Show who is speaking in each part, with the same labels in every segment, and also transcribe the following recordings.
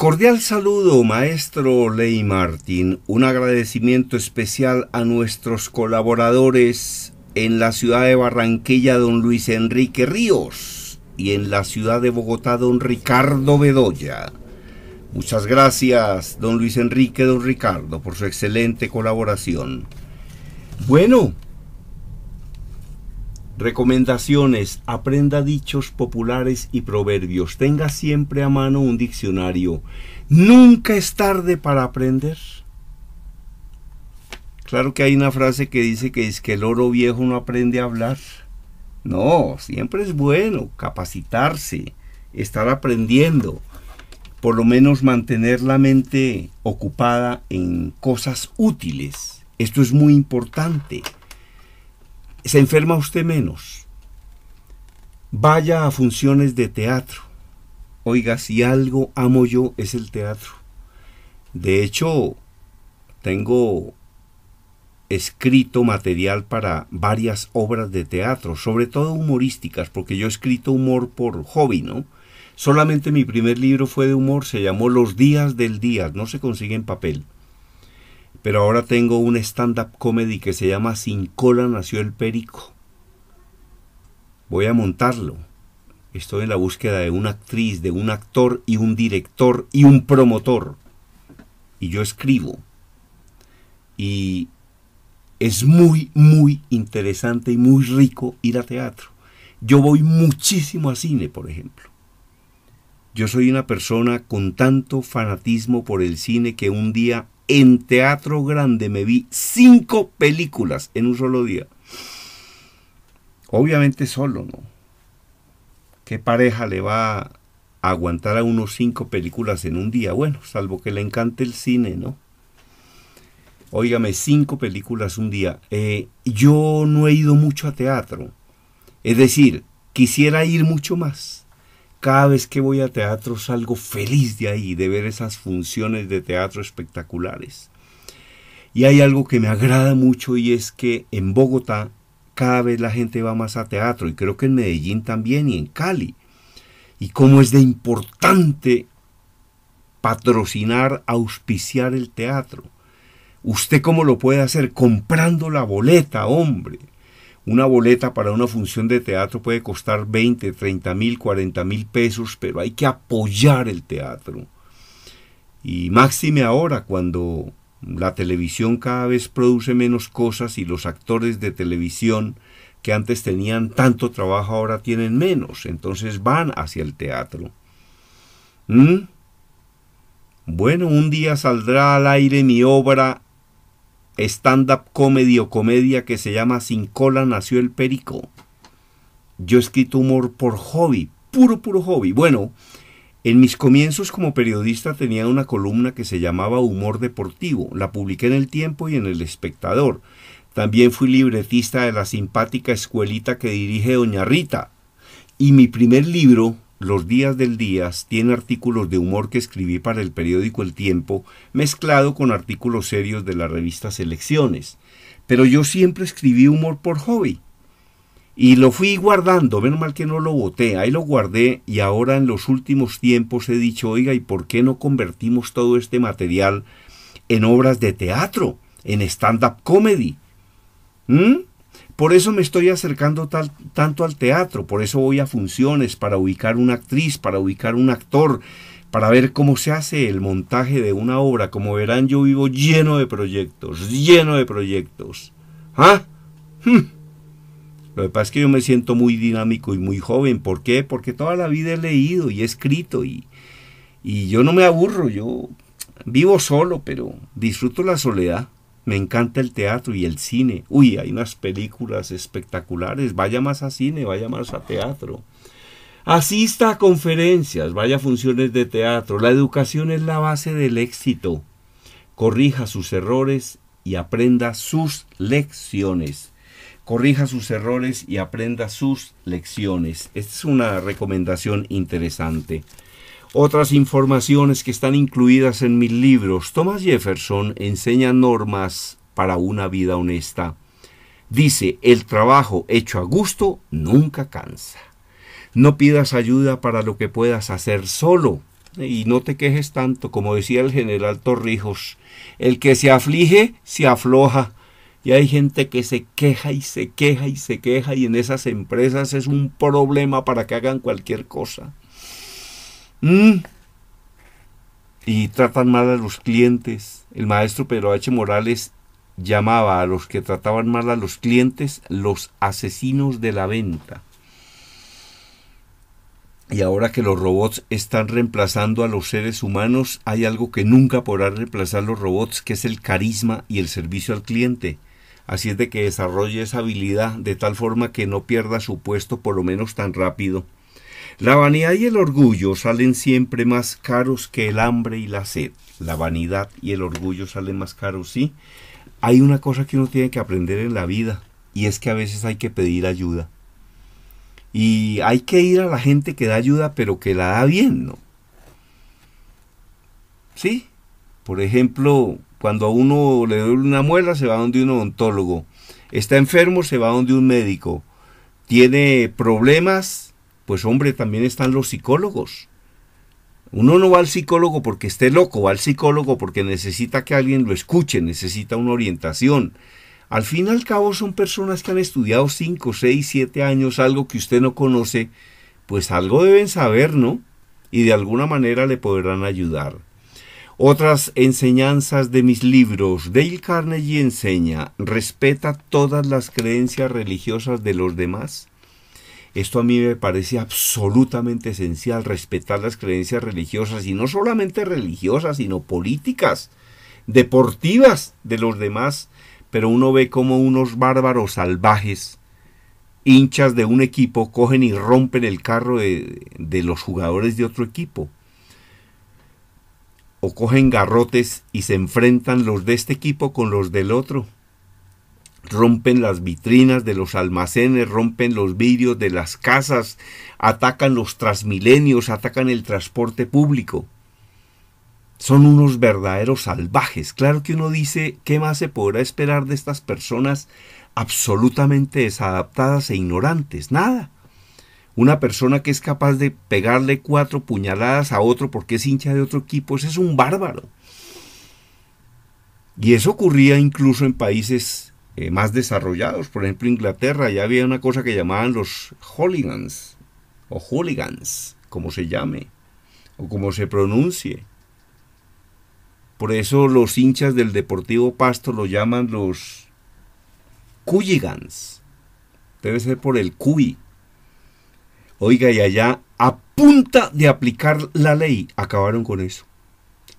Speaker 1: Cordial saludo, maestro Ley Martín. Un agradecimiento especial a nuestros colaboradores en la ciudad de Barranquilla, don Luis Enrique Ríos, y en la ciudad de Bogotá, don Ricardo Bedoya. Muchas gracias, don Luis Enrique, don Ricardo, por su excelente colaboración. Bueno, Recomendaciones. Aprenda dichos populares y proverbios. Tenga siempre a mano un diccionario. Nunca es tarde para aprender. Claro que hay una frase que dice que es que el oro viejo no aprende a hablar. No, siempre es bueno capacitarse, estar aprendiendo, por lo menos mantener la mente ocupada en cosas útiles. Esto es muy importante se enferma usted menos. Vaya a funciones de teatro. Oiga, si algo amo yo es el teatro. De hecho, tengo escrito material para varias obras de teatro, sobre todo humorísticas, porque yo he escrito humor por hobby, ¿no? Solamente mi primer libro fue de humor, se llamó Los días del día, no se consigue en papel. Pero ahora tengo un stand-up comedy que se llama Sin cola nació el perico. Voy a montarlo. Estoy en la búsqueda de una actriz, de un actor y un director y un promotor. Y yo escribo. Y es muy, muy interesante y muy rico ir a teatro. Yo voy muchísimo a cine, por ejemplo. Yo soy una persona con tanto fanatismo por el cine que un día en Teatro Grande me vi cinco películas en un solo día. Obviamente solo, ¿no? ¿Qué pareja le va a aguantar a unos cinco películas en un día? Bueno, salvo que le encante el cine, ¿no? Óigame, cinco películas un día. Eh, yo no he ido mucho a teatro. Es decir, quisiera ir mucho más. Cada vez que voy a teatro salgo feliz de ahí, de ver esas funciones de teatro espectaculares. Y hay algo que me agrada mucho y es que en Bogotá cada vez la gente va más a teatro y creo que en Medellín también y en Cali. Y cómo es de importante patrocinar, auspiciar el teatro. ¿Usted cómo lo puede hacer? Comprando la boleta, hombre. Una boleta para una función de teatro puede costar 20, 30 mil, 40 mil pesos, pero hay que apoyar el teatro. Y máxime ahora cuando la televisión cada vez produce menos cosas y los actores de televisión que antes tenían tanto trabajo ahora tienen menos, entonces van hacia el teatro. ¿Mm? Bueno, un día saldrá al aire mi obra stand-up comedy o comedia que se llama Sin cola nació el perico. Yo he escrito humor por hobby, puro, puro hobby. Bueno, en mis comienzos como periodista tenía una columna que se llamaba Humor Deportivo. La publiqué en El Tiempo y en El Espectador. También fui libretista de la simpática escuelita que dirige Doña Rita. Y mi primer libro, los días del día tiene artículos de humor que escribí para el periódico El Tiempo, mezclado con artículos serios de la revista Selecciones. Pero yo siempre escribí humor por hobby. Y lo fui guardando, menos mal que no lo boté, ahí lo guardé y ahora en los últimos tiempos he dicho, oiga, ¿y por qué no convertimos todo este material en obras de teatro, en stand-up comedy? ¿Mm? Por eso me estoy acercando tanto al teatro, por eso voy a funciones para ubicar una actriz, para ubicar un actor, para ver cómo se hace el montaje de una obra. Como verán, yo vivo lleno de proyectos, lleno de proyectos. ¿Ah? Hmm. Lo que pasa es que yo me siento muy dinámico y muy joven. ¿Por qué? Porque toda la vida he leído y he escrito y, y yo no me aburro, yo vivo solo, pero disfruto la soledad. Me encanta el teatro y el cine. Uy, hay unas películas espectaculares. Vaya más a cine, vaya más a teatro. Asista a conferencias, vaya a funciones de teatro. La educación es la base del éxito. Corrija sus errores y aprenda sus lecciones. Corrija sus errores y aprenda sus lecciones. Esta es una recomendación interesante otras informaciones que están incluidas en mis libros. Thomas Jefferson enseña normas para una vida honesta. Dice, el trabajo hecho a gusto nunca cansa. No pidas ayuda para lo que puedas hacer solo. Y no te quejes tanto, como decía el general Torrijos, el que se aflige, se afloja. Y hay gente que se queja y se queja y se queja y en esas empresas es un problema para que hagan cualquier cosa. Mm. Y tratan mal a los clientes. El maestro Pedro H. Morales llamaba a los que trataban mal a los clientes los asesinos de la venta. Y ahora que los robots están reemplazando a los seres humanos, hay algo que nunca podrán reemplazar los robots, que es el carisma y el servicio al cliente. Así es de que desarrolle esa habilidad de tal forma que no pierda su puesto por lo menos tan rápido. La vanidad y el orgullo salen siempre más caros que el hambre y la sed. La vanidad y el orgullo salen más caros, sí. Hay una cosa que uno tiene que aprender en la vida y es que a veces hay que pedir ayuda. Y hay que ir a la gente que da ayuda, pero que la da bien, ¿no? ¿Sí? Por ejemplo, cuando a uno le duele una muela, se va donde un odontólogo. Está enfermo, se va donde un médico. Tiene problemas, pues hombre, también están los psicólogos. Uno no va al psicólogo porque esté loco, va al psicólogo porque necesita que alguien lo escuche, necesita una orientación. Al fin y al cabo son personas que han estudiado 5, 6, 7 años algo que usted no conoce, pues algo deben saber, ¿no? Y de alguna manera le podrán ayudar. Otras enseñanzas de mis libros. Dale Carnegie enseña, respeta todas las creencias religiosas de los demás esto a mí me parece absolutamente esencial, respetar las creencias religiosas, y no solamente religiosas, sino políticas, deportivas de los demás. Pero uno ve como unos bárbaros salvajes, hinchas de un equipo, cogen y rompen el carro de, de los jugadores de otro equipo o cogen garrotes y se enfrentan los de este equipo con los del otro rompen las vitrinas de los almacenes, rompen los vidrios de las casas, atacan los transmilenios, atacan el transporte público. Son unos verdaderos salvajes. Claro que uno dice, ¿qué más se podrá esperar de estas personas absolutamente desadaptadas e ignorantes? Nada. Una persona que es capaz de pegarle cuatro puñaladas a otro porque es hincha de otro equipo, es un bárbaro. Y eso ocurría incluso en países eh, más desarrollados. Por ejemplo, en Inglaterra ya había una cosa que llamaban los hooligans o hooligans, como se llame o como se pronuncie. Por eso los hinchas del Deportivo Pasto lo llaman los Cuyigans. Debe ser por el cuy. Oiga, y allá, a punta de aplicar la ley, acabaron con eso.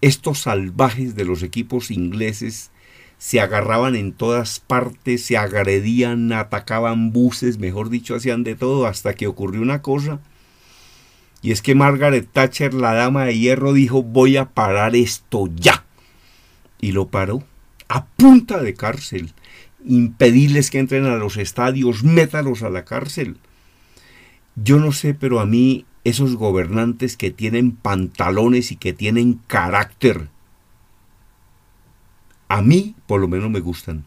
Speaker 1: Estos salvajes de los equipos ingleses se agarraban en todas partes, se agredían, atacaban buses, mejor dicho, hacían de todo, hasta que ocurrió una cosa. Y es que Margaret Thatcher, la dama de hierro, dijo, voy a parar esto ya. Y lo paró a punta de cárcel. Impedirles que entren a los estadios, métalos a la cárcel. Yo no sé, pero a mí esos gobernantes que tienen pantalones y que tienen carácter, a mí por lo menos me gustan.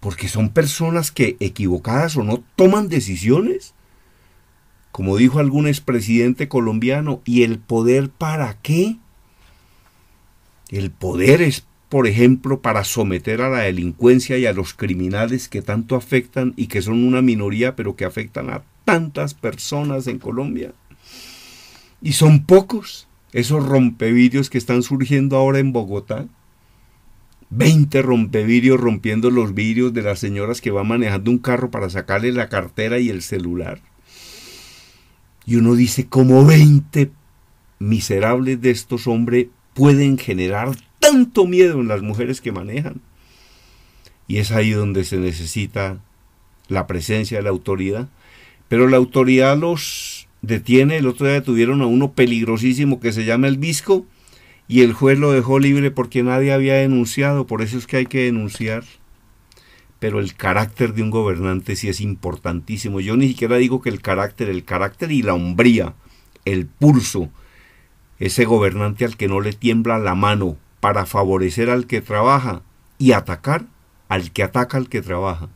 Speaker 1: Porque son personas que equivocadas o no toman decisiones. Como dijo algún expresidente colombiano, ¿y el poder para qué? El poder es, por ejemplo, para someter a la delincuencia y a los criminales que tanto afectan y que son una minoría, pero que afectan a tantas personas en Colombia. Y son pocos esos rompevidrios que están surgiendo ahora en Bogotá, 20 rompevidrios rompiendo los vidrios de las señoras que van manejando un carro para sacarle la cartera y el celular. Y uno dice, ¿cómo 20 miserables de estos hombres pueden generar tanto miedo en las mujeres que manejan? Y es ahí donde se necesita la presencia de la autoridad. Pero la autoridad los detiene. El otro día detuvieron a uno peligrosísimo que se llama el Visco y el juez lo dejó libre porque nadie había denunciado, por eso es que hay que denunciar. Pero el carácter de un gobernante sí es importantísimo. Yo ni siquiera digo que el carácter, el carácter y la hombría, el pulso, ese gobernante al que no le tiembla la mano para favorecer al que trabaja y atacar al que ataca al que trabaja,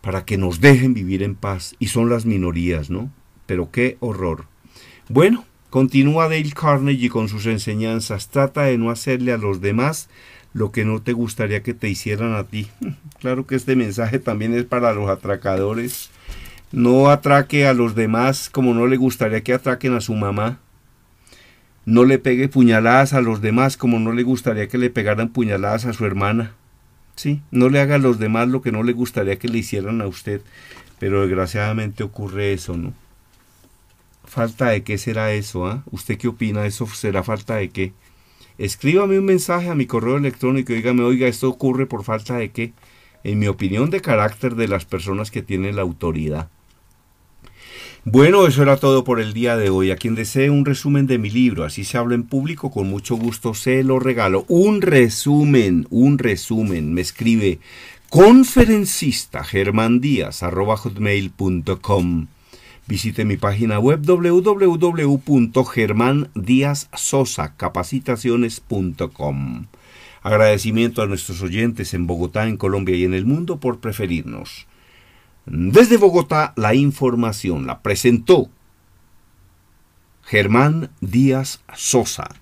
Speaker 1: para que nos dejen vivir en paz. Y son las minorías, ¿no? Pero qué horror. Bueno, Continúa Dale Carnegie con sus enseñanzas. Trata de no hacerle a los demás lo que no te gustaría que te hicieran a ti. Claro que este mensaje también es para los atracadores. No atraque a los demás como no le gustaría que atraquen a su mamá. No le pegue puñaladas a los demás como no le gustaría que le pegaran puñaladas a su hermana. Sí, no le haga a los demás lo que no le gustaría que le hicieran a usted. Pero desgraciadamente ocurre eso, ¿no? ¿Falta de qué será eso? ah? ¿Usted qué opina? ¿Eso será falta de qué? Escríbame un mensaje a mi correo electrónico dígame, oiga, ¿esto ocurre por falta de qué? En mi opinión, de carácter de las personas que tienen la autoridad. Bueno, eso era todo por el día de hoy. A quien desee un resumen de mi libro, así se habla en público, con mucho gusto se lo regalo. Un resumen, un resumen. Me escribe conferencista germandías.com Visite mi página web www.germandiazsosacapacitaciones.com. Agradecimiento a nuestros oyentes en Bogotá, en Colombia y en el mundo por preferirnos. Desde Bogotá, la información la presentó Germán Díaz Sosa.